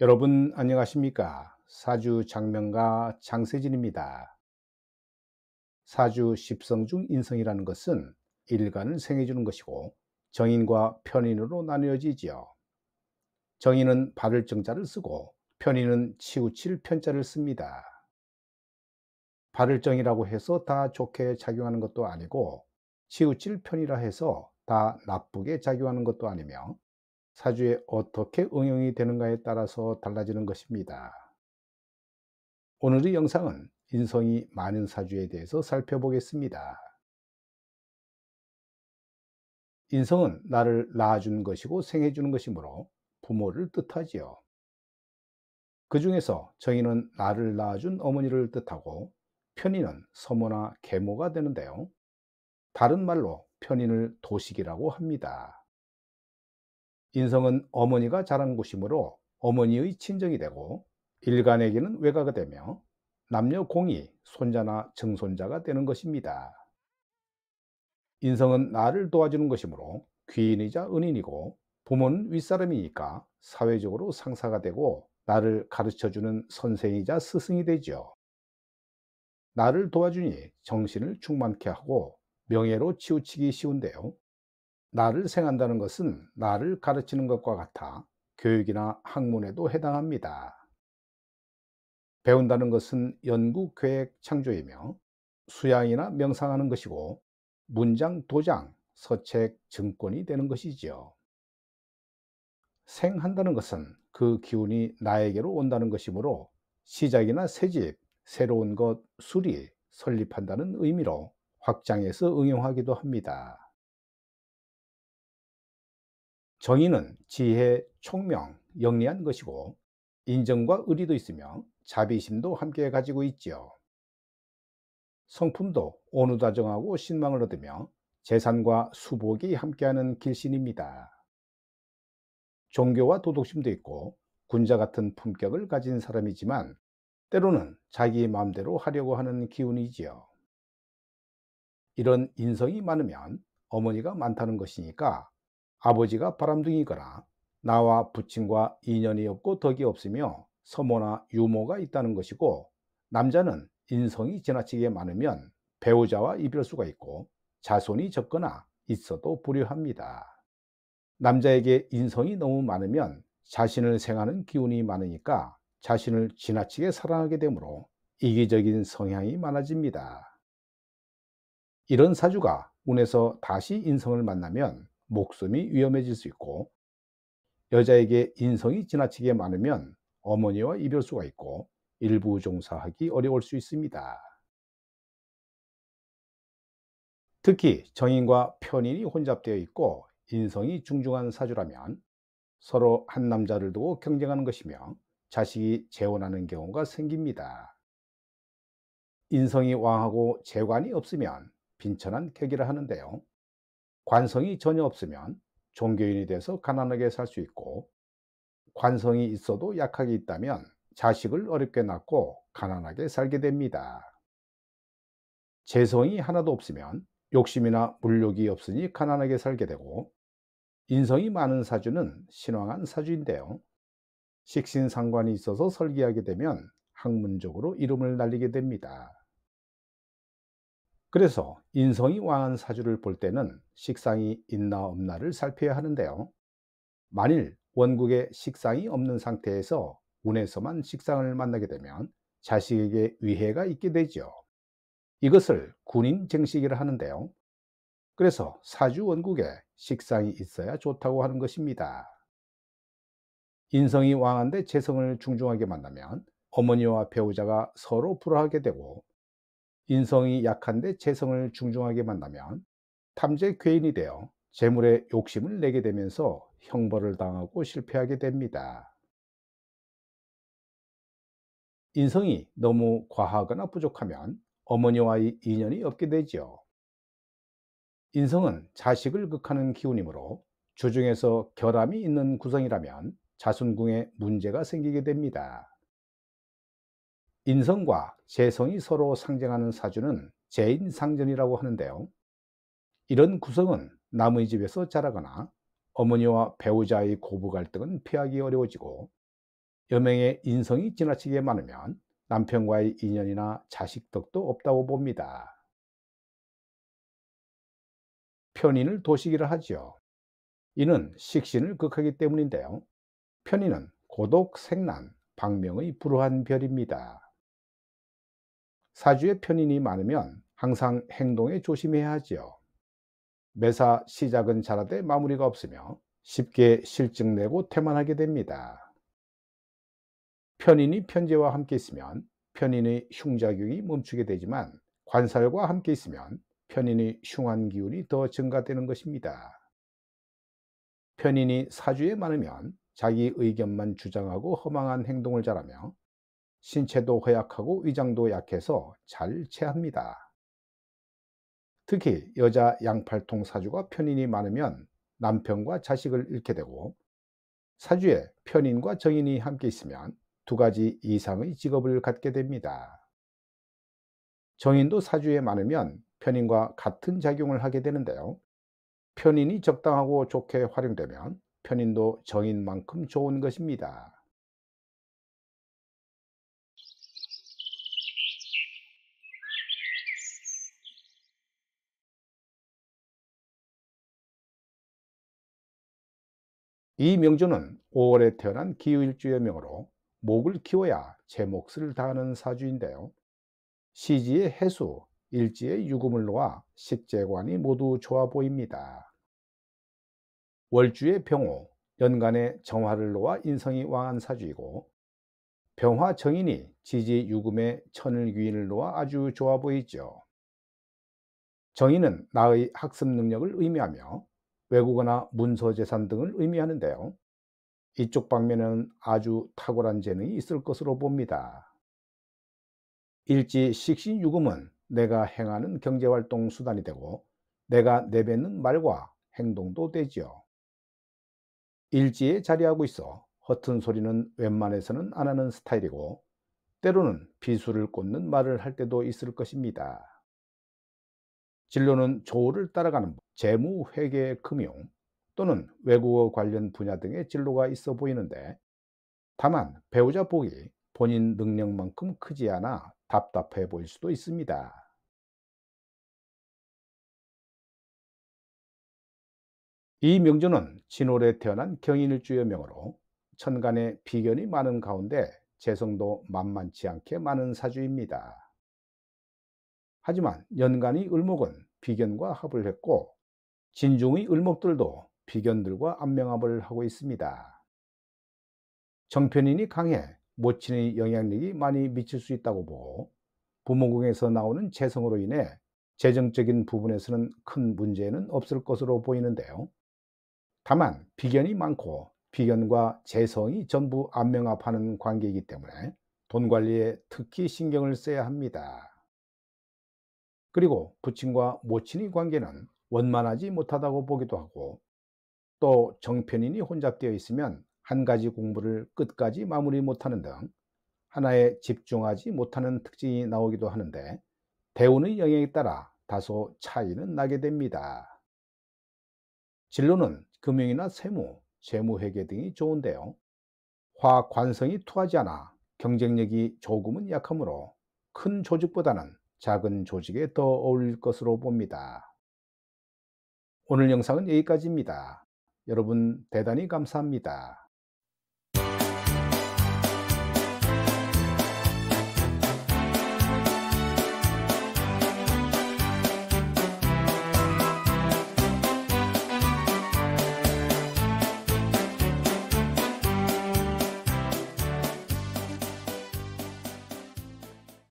여러분 안녕하십니까? 사주 장명가 장세진입니다. 사주 십성 중 인성이라는 것은 일간을 생해주는 것이고 정인과 편인으로 나뉘어지지요. 정인은 발을 정자를 쓰고 편인은 치우칠 편자를 씁니다. 발을 정이라고 해서 다 좋게 작용하는 것도 아니고 치우칠 편이라 해서 다 나쁘게 작용하는 것도 아니며 사주에 어떻게 응용이 되는가에 따라서 달라지는 것입니다. 오늘의 영상은 인성이 많은 사주에 대해서 살펴보겠습니다. 인성은 나를 낳아주는 것이고 생해주는 것이므로 부모를 뜻하지요. 그 중에서 정의는 나를 낳아준 어머니를 뜻하고 편인은 서모나 계모가 되는데요. 다른 말로 편인을 도식이라고 합니다. 인성은 어머니가 자란 곳이므로 어머니의 친정이 되고 일간에게는 외가가 되며 남녀 공이 손자나 증손자가 되는 것입니다. 인성은 나를 도와주는 것이므로 귀인이자 은인이고 부모는 윗사람이니까 사회적으로 상사가 되고 나를 가르쳐주는 선생이자 스승이 되죠. 나를 도와주니 정신을 충만케 하고 명예로 치우치기 쉬운데요. 나를 생한다는 것은 나를 가르치는 것과 같아 교육이나 학문에도 해당합니다. 배운다는 것은 연구, 계획, 창조이며 수양이나 명상하는 것이고 문장, 도장, 서책, 증권이 되는 것이지요. 생한다는 것은 그 기운이 나에게로 온다는 것이므로 시작이나 새집, 새로운 것, 수리, 설립한다는 의미로 확장해서 응용하기도 합니다. 정의는 지혜, 총명, 영리한 것이고 인정과 의리도 있으며 자비심도 함께 가지고 있지요. 성품도 온우다정하고 신망을 얻으며 재산과 수복이 함께하는 길신입니다. 종교와 도덕심도 있고 군자 같은 품격을 가진 사람이지만 때로는 자기 마음대로 하려고 하는 기운이지요. 이런 인성이 많으면 어머니가 많다는 것이니까 아버지가 바람둥이거라 나와 부친과 인연이 없고 덕이 없으며 서모나 유모가 있다는 것이고 남자는 인성이 지나치게 많으면 배우자와 이별수가 있고 자손이 적거나 있어도 불효합니다. 남자에게 인성이 너무 많으면 자신을 생하는 기운이 많으니까 자신을 지나치게 사랑하게 되므로 이기적인 성향이 많아집니다. 이런 사주가 운에서 다시 인성을 만나면 목숨이 위험해질 수 있고 여자에게 인성이 지나치게 많으면 어머니와 이별수가 있고 일부 종사하기 어려울 수 있습니다. 특히 정인과 편인이 혼잡되어 있고 인성이 중중한 사주라면 서로 한 남자를 두고 경쟁하는 것이며 자식이 재혼하는 경우가 생깁니다. 인성이 왕하고 재관이 없으면 빈천한 격기를 하는데요. 관성이 전혀 없으면 종교인이 돼서 가난하게 살 수 있고 관성이 있어도 약하게 있다면 자식을 어렵게 낳고 가난하게 살게 됩니다. 재성이 하나도 없으면 욕심이나 물욕이 없으니 가난하게 살게 되고 인성이 많은 사주는 신왕한 사주인데요. 식신상관이 있어서 설계하게 되면 학문적으로 이름을 날리게 됩니다. 그래서 인성이 왕한 사주를 볼 때는 식상이 있나 없나를 살펴야 하는데요. 만일 원국에 식상이 없는 상태에서 운에서만 식상을 만나게 되면 자식에게 위해가 있게 되죠. 이것을 군인 증식이라 하는데요. 그래서 사주 원국에 식상이 있어야 좋다고 하는 것입니다. 인성이 왕한데 재성을 중중하게 만나면 어머니와 배우자가 서로 불화하게 되고 인성이 약한데 재성을 중중하게 만나면 탐재 괴인이 되어 재물에 욕심을 내게 되면서 형벌을 당하고 실패하게 됩니다. 인성이 너무 과하거나 부족하면 어머니와의 인연이 없게 되지요 인성은 자식을 극하는 기운이므로 주중에서 결함이 있는 구성이라면 자순궁에 문제가 생기게 됩니다. 인성과 재성이 서로 상징하는 사주는 재인상전이라고 하는데요. 이런 구성은 남의 집에서 자라거나 어머니와 배우자의 고부 갈등은 피하기 어려워지고 여명의 인성이 지나치게 많으면 남편과의 인연이나 자식 덕도 없다고 봅니다. 편인을 도시기를 하지요. 이는 식신을 극하기 때문인데요. 편인은 고독, 생난 방명의 불우한 별입니다. 사주의 편인이 많으면 항상 행동에 조심해야 하지요. 매사 시작은 잘하되 마무리가 없으며 쉽게 실증내고 태만하게 됩니다. 편인이 편제와 함께 있으면 편인의 흉작용이 멈추게 되지만 관살과 함께 있으면 편인의 흉한 기운이 더 증가되는 것입니다. 편인이 사주에 많으면 자기 의견만 주장하고 허망한 행동을 잘하며 신체도 허약하고 위장도 약해서 잘 체합니다. 특히 여자 양팔통 사주가 편인이 많으면 남편과 자식을 잃게 되고 사주에 편인과 정인이 함께 있으면 두 가지 이상의 직업을 갖게 됩니다. 정인도 사주에 많으면 편인과 같은 작용을 하게 되는데요. 편인이 적당하고 좋게 활용되면 편인도 정인만큼 좋은 것입니다. 이 명주는 5월에 태어난 기후일주의 명으로 목을 키워야 제 몫을 다하는 사주인데요. 시지의 해수, 일지의 유금을 놓아 식재관이 모두 좋아 보입니다. 월주의 병호, 연간의 정화를 놓아 인성이 왕한 사주이고 병화 정인이 지지 유금의 천을 귀인을 놓아 아주 좋아 보이죠. 정인은 나의 학습 능력을 의미하며 외국어나 문서재산 등을 의미하는데요. 이쪽 방면에는 아주 탁월한 재능이 있을 것으로 봅니다. 일지 식신유금은 내가 행하는 경제활동 수단이 되고 내가 내뱉는 말과 행동도 되지요. 일지에 자리하고 있어 허튼 소리는 웬만해서는 안 하는 스타일이고 때로는 비수를 꽂는 말을 할 때도 있을 것입니다. 진로는 조를 따라가는 법, 재무, 회계, 금융 또는 외국어 관련 분야 등의 진로가 있어 보이는데 다만 배우자 폭이 본인 능력만큼 크지 않아 답답해 보일 수도 있습니다. 이 명조는 진월에 태어난 경인일주의 명으로 천간에 비견이 많은 가운데 재성도 만만치 않게 많은 사주입니다. 하지만 연간이 을목은 비견과 합을 했고 진중의 을목들도 비견들과 안명합을 하고 있습니다. 정편인이 강해 모친의 영향력이 많이 미칠 수 있다고 보고 부모궁에서 나오는 재성으로 인해 재정적인 부분에서는 큰 문제는 없을 것으로 보이는데요. 다만 비견이 많고 비견과 재성이 전부 안명합하는 관계이기 때문에 돈 관리에 특히 신경을 써야 합니다. 그리고 부친과 모친의 관계는 원만하지 못하다고 보기도 하고 또 정편인이 혼잡되어 있으면 한 가지 공부를 끝까지 마무리 못하는 등 하나에 집중하지 못하는 특징이 나오기도 하는데 대우는 영역에 따라 다소 차이는 나게 됩니다. 진로는 금융이나 세무, 재무회계 등이 좋은데요. 화관성이 투하지 않아 경쟁력이 조금은 약하므로 큰 조직보다는 작은 조직에 더 어울릴 것으로 봅니다. 오늘 영상은 여기까지입니다. 여러분 대단히 감사합니다.